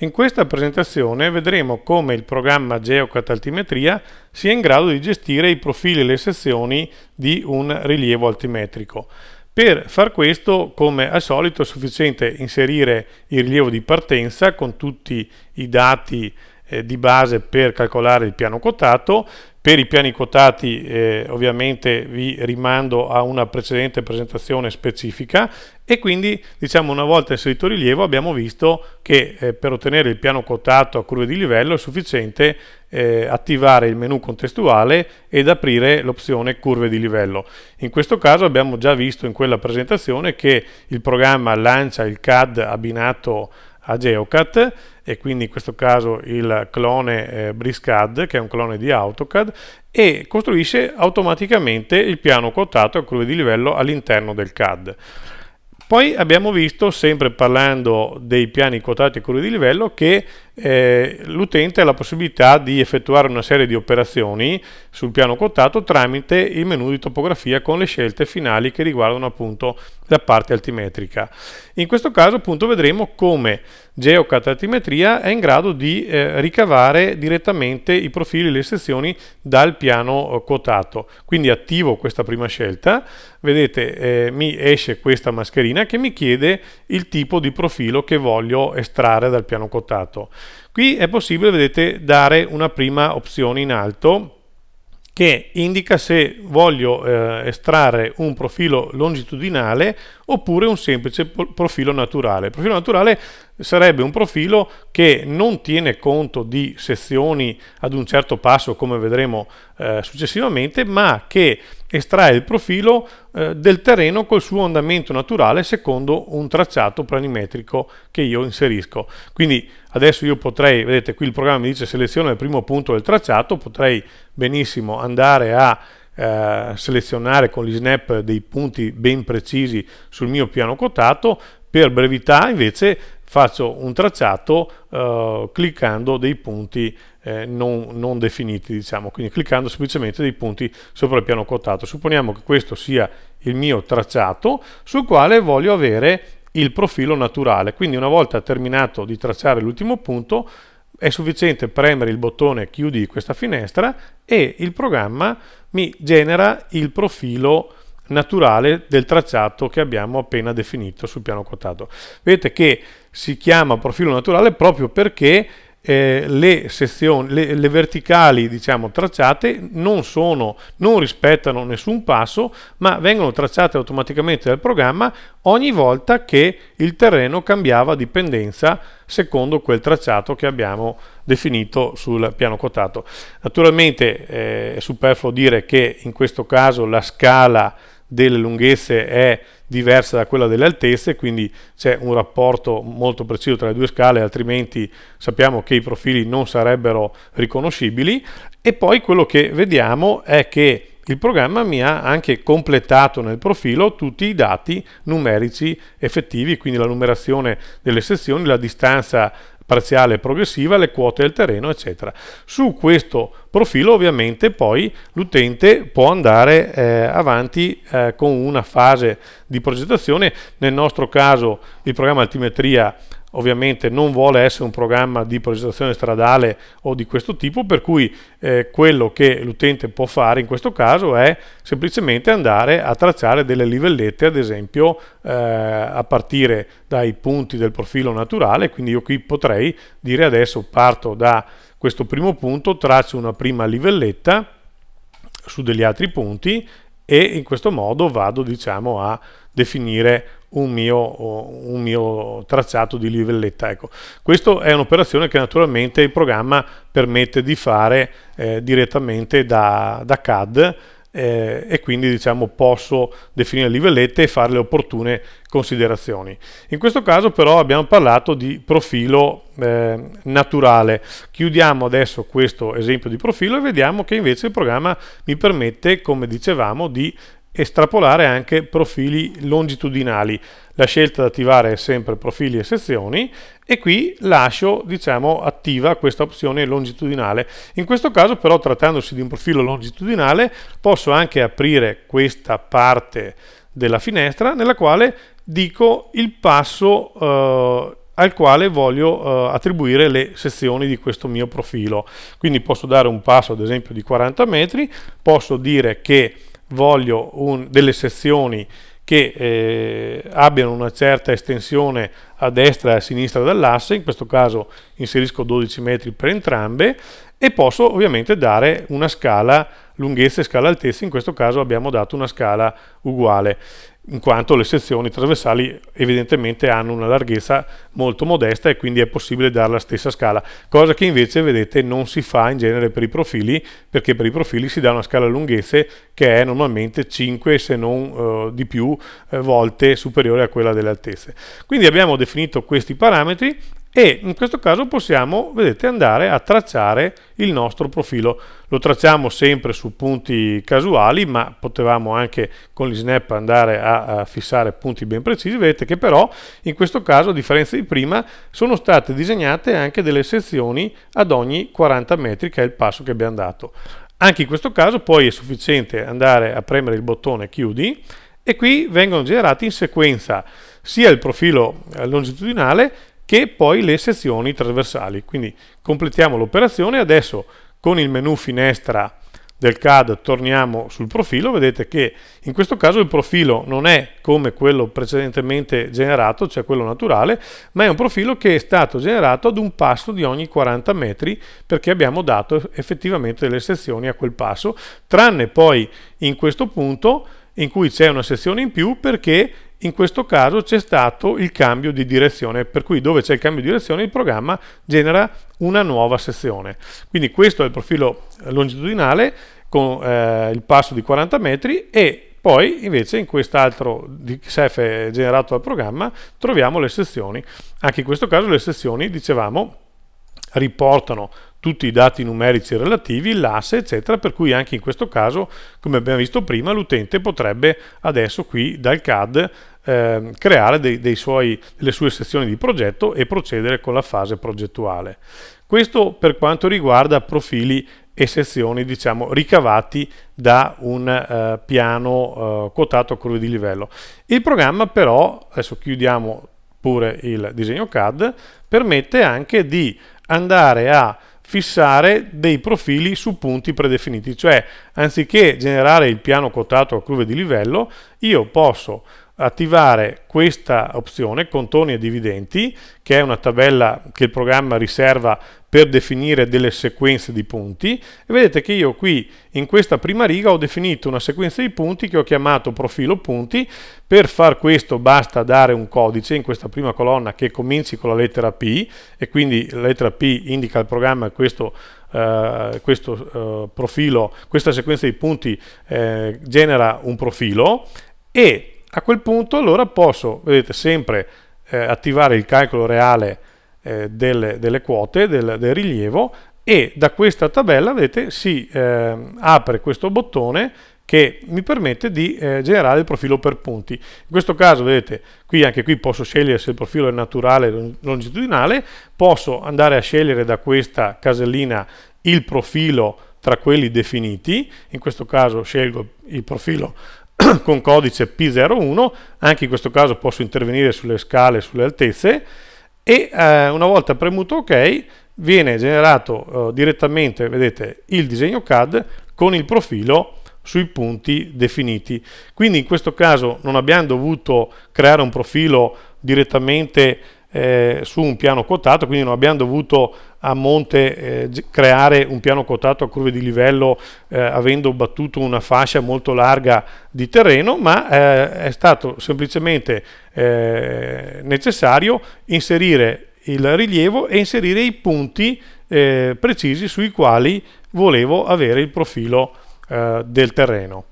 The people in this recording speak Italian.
In questa presentazione vedremo come il programma Geocataltimetria sia in grado di gestire i profili e le sezioni di un rilievo altimetrico. Per far questo, come al solito, è sufficiente inserire il rilievo di partenza con tutti i dati eh, di base per calcolare il piano quotato. Per i piani quotati eh, ovviamente vi rimando a una precedente presentazione specifica e quindi diciamo una volta inserito rilievo abbiamo visto che eh, per ottenere il piano quotato a curve di livello è sufficiente eh, attivare il menu contestuale ed aprire l'opzione curve di livello. In questo caso abbiamo già visto in quella presentazione che il programma lancia il CAD abbinato a Geocat e quindi in questo caso il clone eh, BrisCAD che è un clone di AutoCAD e costruisce automaticamente il piano quotato a curve di livello all'interno del CAD. Poi abbiamo visto, sempre parlando dei piani quotati e curi di livello, che eh, l'utente ha la possibilità di effettuare una serie di operazioni sul piano quotato tramite il menu di topografia con le scelte finali che riguardano appunto la parte altimetrica. In questo caso appunto vedremo come GeoCat altimetria è in grado di eh, ricavare direttamente i profili, e le sezioni dal piano eh, quotato. Quindi attivo questa prima scelta, vedete eh, mi esce questa mascherina che mi chiede il tipo di profilo che voglio estrarre dal piano quotato. Qui è possibile, vedete, dare una prima opzione in alto che indica se voglio eh, estrarre un profilo longitudinale oppure un semplice profilo naturale. Il profilo naturale sarebbe un profilo che non tiene conto di sezioni ad un certo passo, come vedremo eh, successivamente, ma che estrae il profilo eh, del terreno col suo andamento naturale secondo un tracciato planimetrico che io inserisco. Quindi adesso io potrei, vedete qui il programma mi dice seleziona il primo punto del tracciato, potrei benissimo andare a eh, selezionare con gli snap dei punti ben precisi sul mio piano quotato, per brevità invece faccio un tracciato eh, cliccando dei punti eh, non, non, definiti, diciamo, quindi cliccando semplicemente dei punti sopra il piano quotato. Supponiamo che questo sia il mio tracciato sul quale voglio avere il profilo naturale, quindi una volta terminato di tracciare l'ultimo punto è sufficiente premere il bottone chiudi questa finestra e il programma mi genera il profilo naturale del tracciato che abbiamo appena definito sul piano quotato. Vedete che si chiama profilo naturale proprio perché eh, le, sezioni, le, le verticali diciamo, tracciate non, sono, non rispettano nessun passo, ma vengono tracciate automaticamente dal programma ogni volta che il terreno cambiava dipendenza secondo quel tracciato che abbiamo definito sul piano quotato. Naturalmente eh, è superfluo dire che in questo caso la scala delle lunghezze è diversa da quella delle altezze, quindi c'è un rapporto molto preciso tra le due scale, altrimenti sappiamo che i profili non sarebbero riconoscibili. E poi quello che vediamo è che il programma mi ha anche completato nel profilo tutti i dati numerici effettivi, quindi la numerazione delle sezioni, la distanza parziale e progressiva, le quote del terreno, eccetera. Su questo profilo ovviamente poi l'utente può andare eh, avanti eh, con una fase di progettazione, nel nostro caso il programma altimetria ovviamente non vuole essere un programma di progettazione stradale o di questo tipo, per cui eh, quello che l'utente può fare in questo caso è semplicemente andare a tracciare delle livellette, ad esempio eh, a partire dai punti del profilo naturale, quindi io qui potrei dire adesso parto da questo primo punto, traccio una prima livelletta su degli altri punti e in questo modo vado diciamo, a definire un mio, un mio tracciato di livelletta. Ecco, questa è un'operazione che naturalmente il programma permette di fare eh, direttamente da, da CAD eh, e quindi diciamo posso definire livellette e fare le opportune considerazioni. In questo caso però abbiamo parlato di profilo eh, naturale. Chiudiamo adesso questo esempio di profilo e vediamo che invece il programma mi permette, come dicevamo, di estrapolare anche profili longitudinali. La scelta da attivare è sempre profili e sezioni e qui lascio diciamo, attiva questa opzione longitudinale. In questo caso però trattandosi di un profilo longitudinale posso anche aprire questa parte della finestra nella quale dico il passo eh, al quale voglio eh, attribuire le sezioni di questo mio profilo. Quindi posso dare un passo ad esempio di 40 metri, posso dire che voglio un, delle sezioni che eh, abbiano una certa estensione a destra e a sinistra dall'asse, in questo caso inserisco 12 metri per entrambe e posso ovviamente dare una scala lunghezza e scala altezza, in questo caso abbiamo dato una scala uguale in quanto le sezioni trasversali evidentemente hanno una larghezza molto modesta e quindi è possibile dare la stessa scala, cosa che invece vedete non si fa in genere per i profili, perché per i profili si dà una scala lunghezze che è normalmente 5 se non eh, di più eh, volte superiore a quella delle altezze. Quindi abbiamo definito questi parametri e in questo caso possiamo, vedete, andare a tracciare il nostro profilo. Lo tracciamo sempre su punti casuali, ma potevamo anche con gli snap andare a, a fissare punti ben precisi. Vedete che però in questo caso, a differenza di prima, sono state disegnate anche delle sezioni ad ogni 40 metri, che è il passo che abbiamo dato. Anche in questo caso poi è sufficiente andare a premere il bottone chiudi e qui vengono generati in sequenza sia il profilo longitudinale che poi le sezioni trasversali. Quindi completiamo l'operazione adesso con il menu finestra del CAD torniamo sul profilo, vedete che in questo caso il profilo non è come quello precedentemente generato, cioè quello naturale, ma è un profilo che è stato generato ad un passo di ogni 40 metri perché abbiamo dato effettivamente le sezioni a quel passo, tranne poi in questo punto in cui c'è una sezione in più perché in questo caso c'è stato il cambio di direzione, per cui dove c'è il cambio di direzione il programma genera una nuova sezione. Quindi questo è il profilo longitudinale con eh, il passo di 40 metri e poi invece in quest'altro SEF generato dal programma troviamo le sezioni. Anche in questo caso le sezioni, dicevamo, riportano tutti i dati numerici relativi, l'asse, eccetera, per cui anche in questo caso, come abbiamo visto prima, l'utente potrebbe adesso qui dal CAD eh, creare dei, dei suoi, delle sue sezioni di progetto e procedere con la fase progettuale. Questo per quanto riguarda profili e sezioni diciamo ricavati da un eh, piano eh, quotato a curve di livello. Il programma però, adesso chiudiamo pure il disegno CAD, permette anche di andare a fissare dei profili su punti predefiniti, cioè anziché generare il piano quotato a curve di livello, io posso attivare questa opzione contorni e dividendi che è una tabella che il programma riserva per definire delle sequenze di punti e vedete che io qui in questa prima riga ho definito una sequenza di punti che ho chiamato profilo punti per far questo basta dare un codice in questa prima colonna che cominci con la lettera P e quindi la lettera P indica al programma questo Uh, questo uh, profilo, questa sequenza di punti uh, genera un profilo e a quel punto allora posso, vedete, sempre eh, attivare il calcolo reale eh, delle, delle, quote, del, del, rilievo e da questa tabella, vedete, si eh, apre questo bottone che mi permette di eh, generare il profilo per punti. In questo caso, vedete, qui anche qui posso scegliere se il profilo è naturale o longitudinale, posso andare a scegliere da questa casellina il profilo tra quelli definiti, in questo caso scelgo il profilo con codice P01, anche in questo caso posso intervenire sulle scale, sulle altezze, e eh, una volta premuto OK viene generato eh, direttamente, vedete, il disegno CAD con il profilo sui punti definiti. Quindi in questo caso non abbiamo dovuto creare un profilo direttamente eh, su un piano quotato, quindi non abbiamo dovuto a monte eh, creare un piano quotato a curve di livello eh, avendo battuto una fascia molto larga di terreno, ma eh, è stato semplicemente eh, necessario inserire il rilievo e inserire i punti eh, precisi sui quali volevo avere il profilo del terreno.